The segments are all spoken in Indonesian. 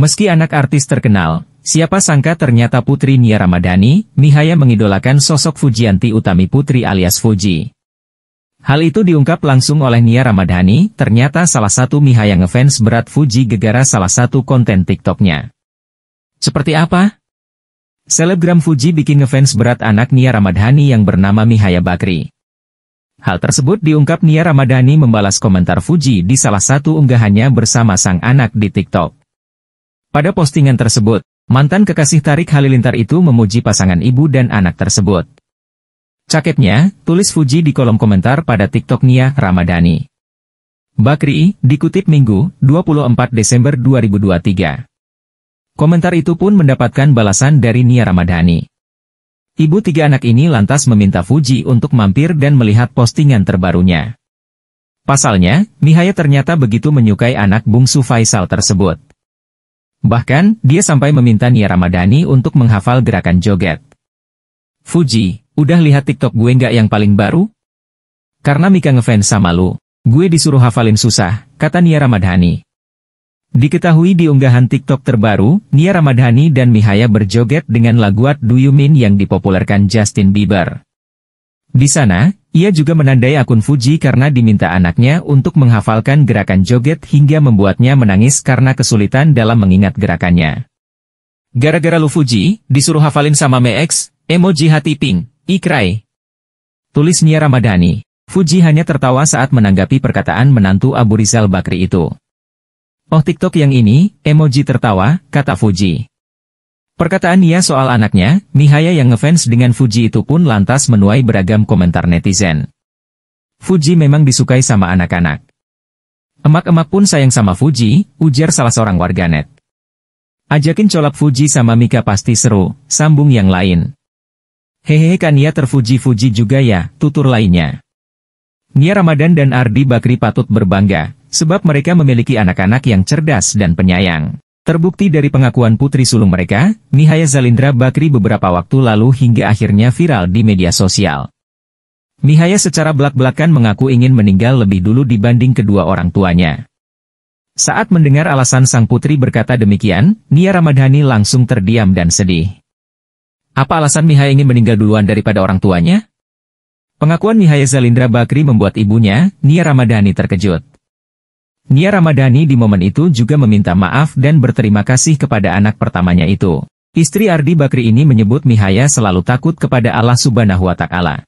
Meski anak artis terkenal, siapa sangka ternyata putri Nia Ramadhani, Mihaya mengidolakan sosok Fujianti Utami Putri alias Fuji. Hal itu diungkap langsung oleh Nia Ramadhani, ternyata salah satu Mihaya ngefans berat Fuji gegara salah satu konten TikToknya. Seperti apa? Selebgram Fuji bikin ngefans berat anak Nia Ramadhani yang bernama Mihaya Bakri. Hal tersebut diungkap Nia Ramadhani membalas komentar Fuji di salah satu unggahannya bersama sang anak di TikTok. Pada postingan tersebut, mantan kekasih Tarik Halilintar itu memuji pasangan ibu dan anak tersebut. Cakepnya, tulis Fuji di kolom komentar pada TikTok Nia Ramadhani. Bakri, dikutip Minggu, 24 Desember 2023. Komentar itu pun mendapatkan balasan dari Nia Ramadhani. Ibu tiga anak ini lantas meminta Fuji untuk mampir dan melihat postingan terbarunya. Pasalnya, Mihaya ternyata begitu menyukai anak bungsu Faisal tersebut. Bahkan, dia sampai meminta Nia Ramadhani untuk menghafal gerakan joget. Fuji, udah lihat TikTok gue nggak yang paling baru? Karena Mika ngefans sama lu, gue disuruh hafalin susah, kata Nia Ramadhani. Diketahui di unggahan TikTok terbaru, Nia Ramadhani dan Mihaya berjoget dengan lagu What Do You Mean yang dipopulerkan Justin Bieber. Di sana, ia juga menandai akun Fuji karena diminta anaknya untuk menghafalkan gerakan joget hingga membuatnya menangis karena kesulitan dalam mengingat gerakannya. Gara-gara lu Fuji, disuruh hafalin sama Mex, emoji hati pink, ikrai. Tulis Nia Ramadhani. Fuji hanya tertawa saat menanggapi perkataan menantu Abu Rizal Bakri itu. Oh TikTok yang ini, emoji tertawa, kata Fuji. Perkataan Nia soal anaknya, Nihaya yang ngefans dengan Fuji itu pun lantas menuai beragam komentar netizen. Fuji memang disukai sama anak-anak. Emak-emak pun sayang sama Fuji, ujar salah seorang warganet. Ajakin colap Fuji sama Mika pasti seru, sambung yang lain. Hehehe kan Nia terfuji-fuji juga ya, tutur lainnya. Nia Ramadan dan Ardi Bakri patut berbangga, sebab mereka memiliki anak-anak yang cerdas dan penyayang. Terbukti dari pengakuan putri sulung mereka, Nihaya Zalindra Bakri beberapa waktu lalu hingga akhirnya viral di media sosial. Nihaya secara belak-belakan mengaku ingin meninggal lebih dulu dibanding kedua orang tuanya. Saat mendengar alasan sang putri berkata demikian, Nia Ramadhani langsung terdiam dan sedih. Apa alasan Nihaya ingin meninggal duluan daripada orang tuanya? Pengakuan Nihaya Zalindra Bakri membuat ibunya, Nia Ramadhani terkejut. Nia Ramadhani di momen itu juga meminta maaf dan berterima kasih kepada anak pertamanya itu. Istri Ardi Bakri ini menyebut Mihaya selalu takut kepada Allah Subhanahu wa Ta'ala.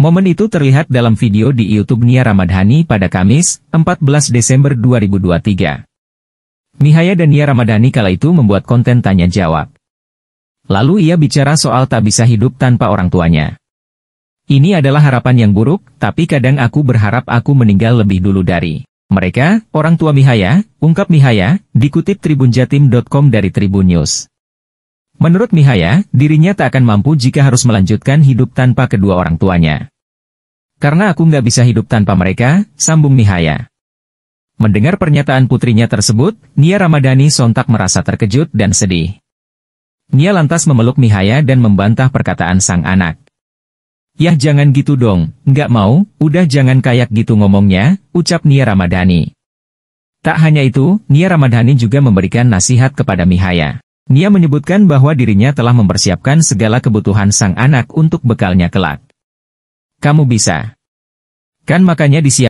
Momen itu terlihat dalam video di YouTube Nia Ramadhani pada Kamis, 14 Desember 2023. Mihaya dan Nia Ramadhani kala itu membuat konten tanya jawab. Lalu ia bicara soal tak bisa hidup tanpa orang tuanya. Ini adalah harapan yang buruk, tapi kadang aku berharap aku meninggal lebih dulu dari mereka, orang tua Mihaya, ungkap Mihaya, dikutip tribunjatim.com dari Tribun News. Menurut Mihaya, dirinya tak akan mampu jika harus melanjutkan hidup tanpa kedua orang tuanya. Karena aku nggak bisa hidup tanpa mereka, sambung Mihaya. Mendengar pernyataan putrinya tersebut, Nia Ramadhani sontak merasa terkejut dan sedih. Nia lantas memeluk Mihaya dan membantah perkataan sang anak. Yah jangan gitu dong, nggak mau, udah jangan kayak gitu ngomongnya, ucap Nia Ramadhani. Tak hanya itu, Nia Ramadhani juga memberikan nasihat kepada Mihaya. Nia menyebutkan bahwa dirinya telah mempersiapkan segala kebutuhan sang anak untuk bekalnya kelak. Kamu bisa. Kan makanya disiapkan.